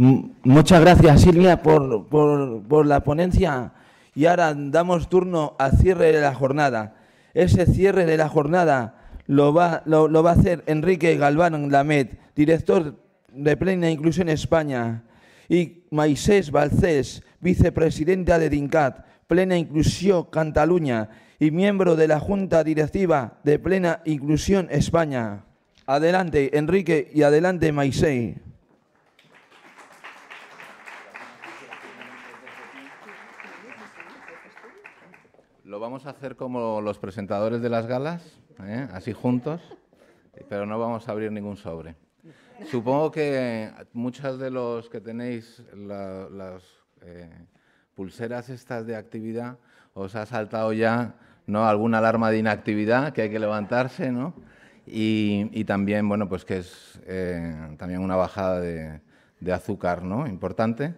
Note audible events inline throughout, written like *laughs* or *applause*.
Muchas gracias, Silvia, por, la ponencia. Y ahora damos turno al cierre de la jornada. Ese cierre de la jornada lo va, a hacer Enrique Galván Lamet, director de Plena Inclusión España, y Maisés Balcés, vicepresidenta de DINCAT, Plena Inclusión Cataluña, y miembro de la Junta Directiva de Plena Inclusión España. Adelante, Enrique, y adelante, Maisés. Lo vamos a hacer como los presentadores de las galas, ¿eh? así juntos, pero no vamos a abrir ningún sobre. Supongo que muchas de los que tenéis las eh, pulseras estas de actividad os ha saltado ya ¿no? alguna alarma de inactividad que hay que levantarse, ¿no? Y, también, bueno, pues que es eh, también una bajada de, de azúcar, ¿no? Importante.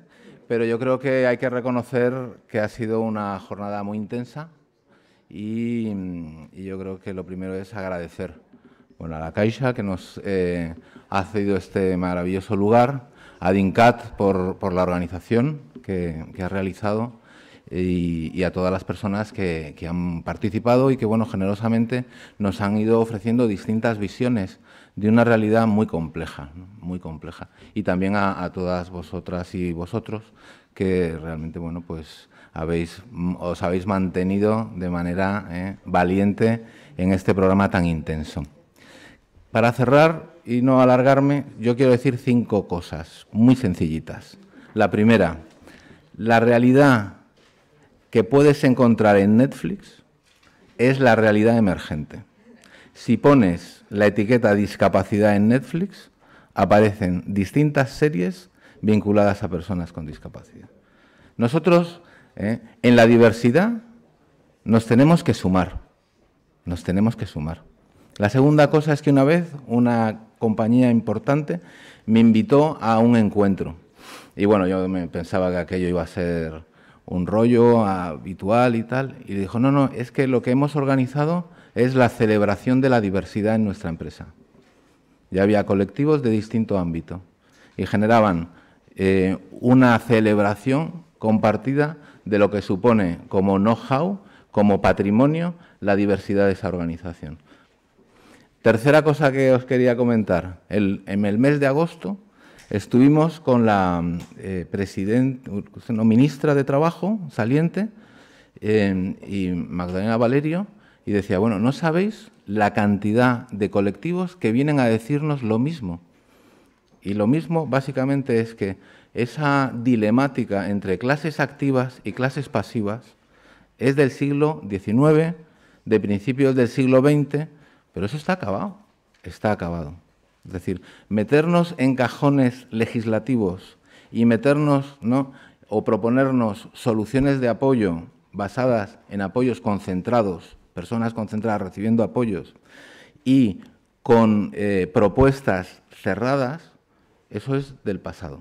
Pero yo creo que hay que reconocer que ha sido una jornada muy intensa, Mm, y, yo creo que lo primero es agradecer a la Caixa que nos eh, ha cedido este maravilloso lugar, a DINCAT por, la organización que, ha realizado y, a todas las personas que, han participado y que, bueno, generosamente nos han ido ofreciendo distintas visiones de una realidad muy compleja, muy compleja. Y también a, todas vosotras y vosotros que realmente, bueno, pues habéis, os habéis mantenido de manera eh, valiente en este programa tan intenso. Para cerrar y no alargarme, yo quiero decir cinco cosas muy sencillitas. La primera, la realidad que puedes encontrar en Netflix es la realidad emergente. Si pones la etiqueta discapacidad en Netflix, aparecen distintas series vinculadas a personas con discapacidad. Nosotros, eh, en la diversidad, nos tenemos que sumar, nos tenemos que sumar. La segunda cosa es que una vez una compañía importante me invitó a un encuentro. Y bueno, yo me pensaba que aquello iba a ser un rollo habitual y tal. Y dijo, no, no, es que lo que hemos organizado es la celebración de la diversidad en nuestra empresa. Ya había colectivos de distinto ámbito y generaban eh, una celebración compartida de lo que supone como know-how, como patrimonio, la diversidad de esa organización. Tercera cosa que os quería comentar. en el mes de agosto estuvimos con la eh, ministra de Trabajo saliente eh, y Magdalena Valerio y decía, bueno, no sabéis la cantidad de colectivos que vienen a decirnos lo mismo y lo mismo básicamente es que esa dilemática entre clases activas y clases pasivas es del siglo XIX, de principios del siglo XX, pero eso está acabado, está acabado. Es decir, meternos en cajones legislativos y meternos ¿no? o proponernos soluciones de apoyo basadas en apoyos concentrados, personas concentradas recibiendo apoyos, y con eh, propuestas cerradas, eso es del pasado.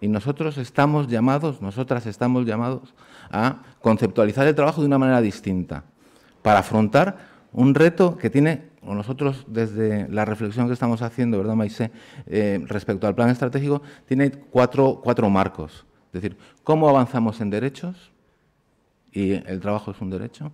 Y nosotros estamos llamados, nosotras estamos llamados a conceptualizar el trabajo de una manera distinta, para afrontar un reto que tiene, nosotros desde la reflexión que estamos haciendo, ¿verdad, Maise? Eh, respecto al plan estratégico, tiene cuatro, cuatro marcos. Es decir, cómo avanzamos en derechos, y el trabajo es un derecho,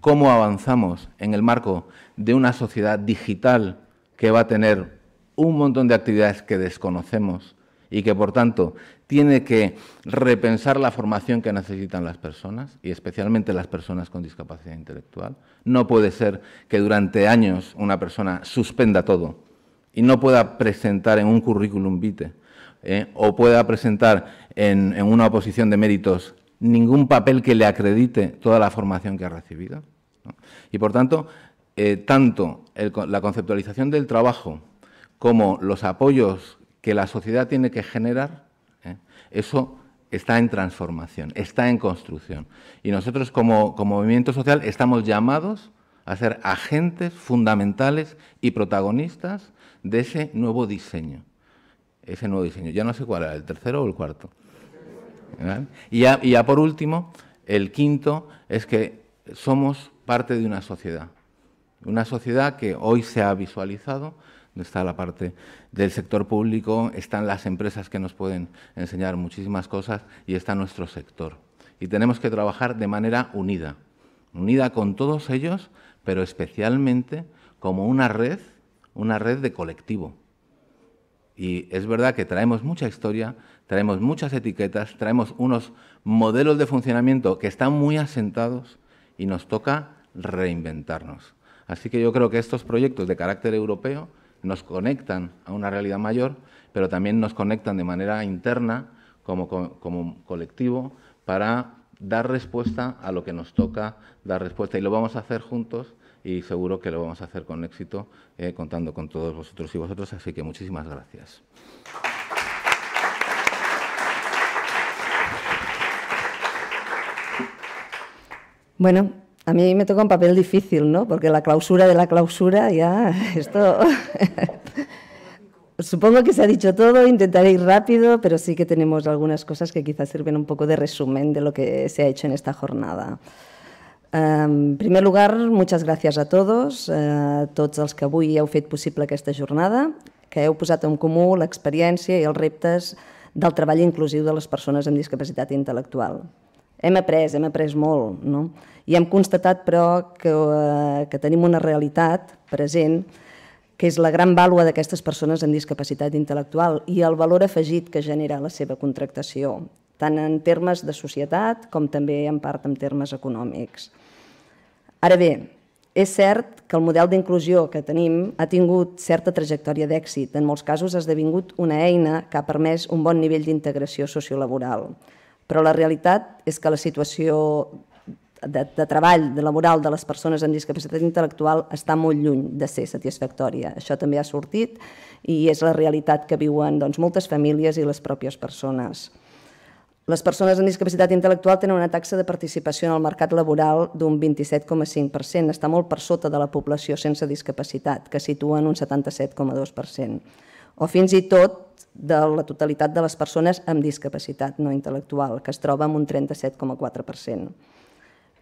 cómo avanzamos en el marco de una sociedad digital que va a tener un montón de actividades que desconocemos y que, por tanto, tiene que repensar la formación que necesitan las personas y especialmente las personas con discapacidad intelectual. No puede ser que durante años una persona suspenda todo y no pueda presentar en un currículum vitae ¿eh? o pueda presentar en, una oposición de méritos ningún papel que le acredite toda la formación que ha recibido. Y por tanto, eh, tanto la conceptualización del trabajo como los apoyos que la sociedad tiene que generar, ¿eh? eso está en transformación, está en construcción. Y nosotros como, movimiento social estamos llamados a ser agentes fundamentales y protagonistas de ese nuevo diseño. Ese nuevo diseño. Ya no sé cuál era, el tercero o el cuarto. Y, y ya por último, el quinto es que somos parte de una sociedad. Una sociedad que hoy se ha visualizado está la parte del sector público, están las empresas que nos pueden enseñar muchísimas cosas y está nuestro sector. Y tenemos que trabajar de manera unida, unida con todos ellos, pero especialmente como una red, una red de colectivo. Y es verdad que traemos mucha historia, traemos muchas etiquetas, traemos unos modelos de funcionamiento que están muy asentados y nos toca reinventarnos. Así que yo creo que estos proyectos de carácter europeo nos conectan a una realidad mayor, pero también nos conectan de manera interna como, colectivo para dar respuesta a lo que nos toca dar respuesta. Y lo vamos a hacer juntos y seguro que lo vamos a hacer con éxito, eh, contando con todos vosotros y vosotros. Así que muchísimas gracias. Bueno, a mí me toca un papel difícil, ¿no? Porque la clausura de la clausura ya, *laughs* esto... *laughs* Supongo que se ha dicho todo, intentaré ir rápido, pero sí que tenemos algunas cosas que quizás sirven un poco de resumen de lo que se ha hecho en esta jornada. En primer lugar, muchas gràcies a tots, a eh, tots els que avui heu fet possible aquesta jornada, que heu posat en comú l'experiència i els reptes del treball inclusiu de les persones amb discapacitat intel·lectual. Hem après, hem après molt, no? I hem constatat, però, que, eh, que tenim una realitat present que és la gran vàlua d'aquestes persones amb discapacitat intel·lectual i el valor afegit que genera la seva contractació, tant en termes de societat com també en part en termes econòmics. Ara bé, és cert que el model d'inclusió que tenim ha tingut certa trajectòria d'èxit. En molts casos ha esdevingut una eina que ha permès un bon nivell d'integració sociolaboral. laboral però la realitat és que la situació de, de treball, de laboral de les persones amb discapacitat intel·lectual està molt lluny de ser satisfactòria. Això també ha sortit i és la realitat que viuen doncs, moltes famílies i les pròpies persones. Les persones amb discapacitat intel·lectual tenen una taxa de participació en el mercat laboral d'un 27,5%, està molt per sota de la població sense discapacitat, que situa en un 77,2%. O fins i tot de la totalitat de les persones amb discapacitat no intel·lectual, que es troba amb un 37,4%.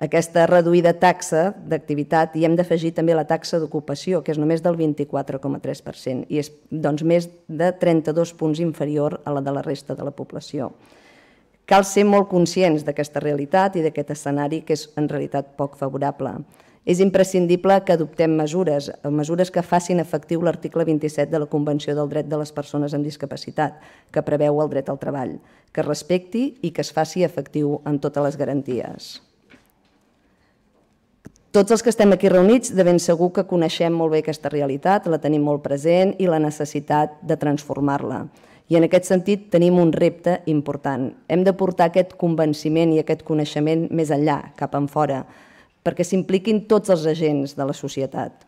Aquesta reduïda taxa d'activitat i hem d'afegir també la taxa d'ocupació, que és només del 24,3% i és doncs, més de 32 punts inferior a la de la resta de la població. Cal ser molt conscients d'aquesta realitat i d'aquest escenari que és en realitat poc favorable. És imprescindible que adoptem mesures, mesures que facin efectiu l'article 27 de la Convenció del Dret de les Persones amb Discapacitat, que preveu el dret al treball, que respecti i que es faci efectiu amb totes les garanties. Tots els que estem aquí reunits de ben segur que coneixem molt bé aquesta realitat, la tenim molt present i la necessitat de transformar-la. I en aquest sentit tenim un repte important. Hem de portar aquest convenciment i aquest coneixement més enllà, cap enfora, fora, perquè s'impliquin tots els agents de la societat.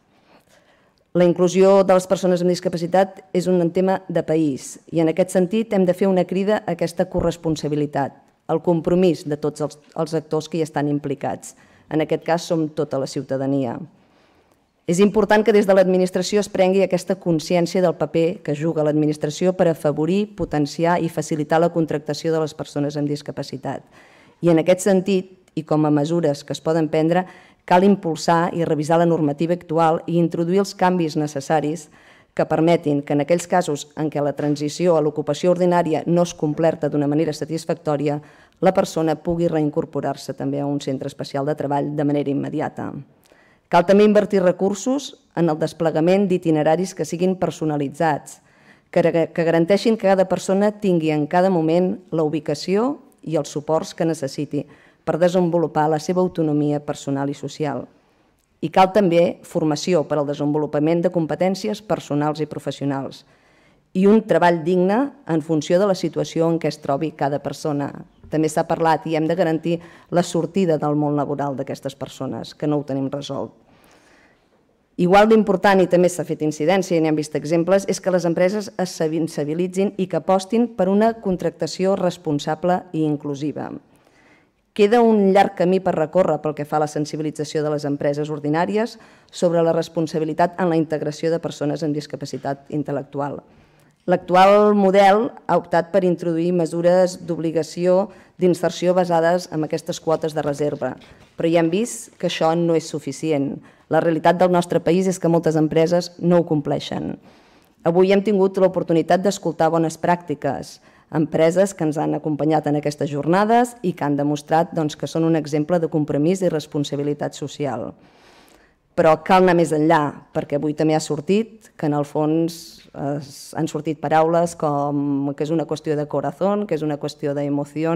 La inclusió de les persones amb discapacitat és un tema de país i en aquest sentit hem de fer una crida a aquesta corresponsabilitat, al compromís de tots els actors que hi estan implicats. En aquest cas som tota la ciutadania. És important que des de l'administració es prengui aquesta consciència del paper que juga l'administració per afavorir, potenciar i facilitar la contractació de les persones amb discapacitat. I en aquest sentit, i com a mesures que es poden prendre, cal impulsar i revisar la normativa actual i introduir els canvis necessaris que permetin que en aquells casos en què la transició a l'ocupació ordinària no es complerta d'una manera satisfactòria, la persona pugui reincorporar-se també a un centre especial de treball de manera immediata. Cal també invertir recursos en el desplegament d'itineraris que siguin personalitzats, que garanteixin que cada persona tingui en cada moment la ubicació i els suports que necessiti, per desenvolupar la seva autonomia personal i social. I cal també formació per al desenvolupament de competències personals i professionals i un treball digne en funció de la situació en què es trobi cada persona. També s'ha parlat i hem de garantir la sortida del món laboral d'aquestes persones, que no ho tenim resolt. Igual d'important, i també s'ha fet incidència i n'hem vist exemples, és que les empreses es sensibilitzin i que apostin per una contractació responsable i inclusiva. Queda un llarg camí per recórrer pel que fa a la sensibilització de les empreses ordinàries sobre la responsabilitat en la integració de persones amb discapacitat intel·lectual. L'actual model ha optat per introduir mesures d'obligació d'inserció basades en aquestes quotes de reserva, però ja hem vist que això no és suficient. La realitat del nostre país és que moltes empreses no ho compleixen. Avui hem tingut l'oportunitat d'escoltar bones pràctiques, empreses que ens han acompanyat en aquestes jornades i que han demostrat doncs, que són un exemple de compromís i responsabilitat social. Però cal anar més enllà, perquè avui també ha sortit que en el fons es, han sortit paraules com que és una qüestió de corazón, que és una qüestió d'emoció,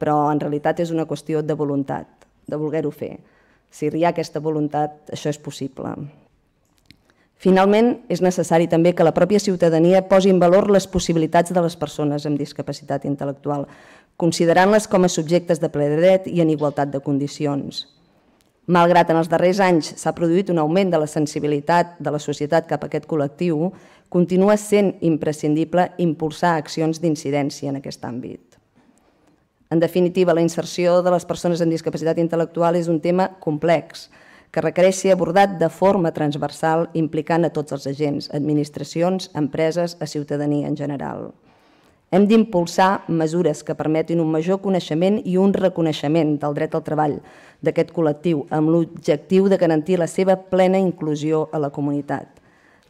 però en realitat és una qüestió de voluntat, de voler-ho fer. Si hi ha aquesta voluntat, això és possible. Finalment, és necessari també que la pròpia ciutadania posi en valor les possibilitats de les persones amb discapacitat intel·lectual, considerant-les com a subjectes de ple dret i en igualtat de condicions. Malgrat en els darrers anys s'ha produït un augment de la sensibilitat de la societat cap a aquest col·lectiu, continua sent imprescindible impulsar accions d'incidència en aquest àmbit. En definitiva, la inserció de les persones amb discapacitat intel·lectual és un tema complex, que requereix ser abordat de forma transversal implicant a tots els agents, administracions, empreses, a ciutadania en general. Hem d'impulsar mesures que permetin un major coneixement i un reconeixement del dret al treball d'aquest col·lectiu amb l'objectiu de garantir la seva plena inclusió a la comunitat,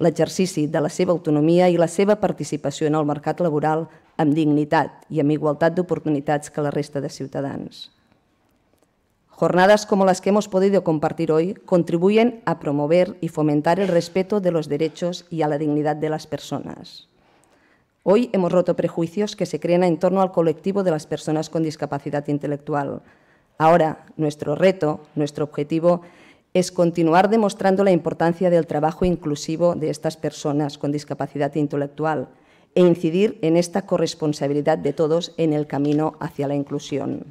l'exercici de la seva autonomia i la seva participació en el mercat laboral amb dignitat i amb igualtat d'oportunitats que la resta de ciutadans. Jornadas como las que hemos podido compartir hoy contribuyen a promover y fomentar el respeto de los derechos y a la dignidad de las personas. Hoy hemos roto prejuicios que se crean en torno al colectivo de las personas con discapacidad intelectual. Ahora, nuestro reto, nuestro objetivo, es continuar demostrando la importancia del trabajo inclusivo de estas personas con discapacidad intelectual e incidir en esta corresponsabilidad de todos en el camino hacia la inclusión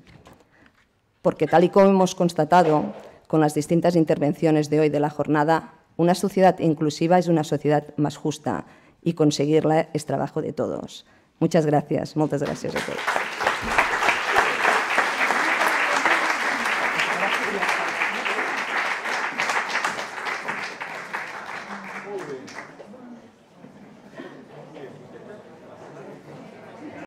porque tal y como hemos constatado con las distintas intervenciones de hoy de la jornada, una sociedad inclusiva es una sociedad más justa y conseguirla es trabajo de todos. Muchas gracias, muchas gracias a todos.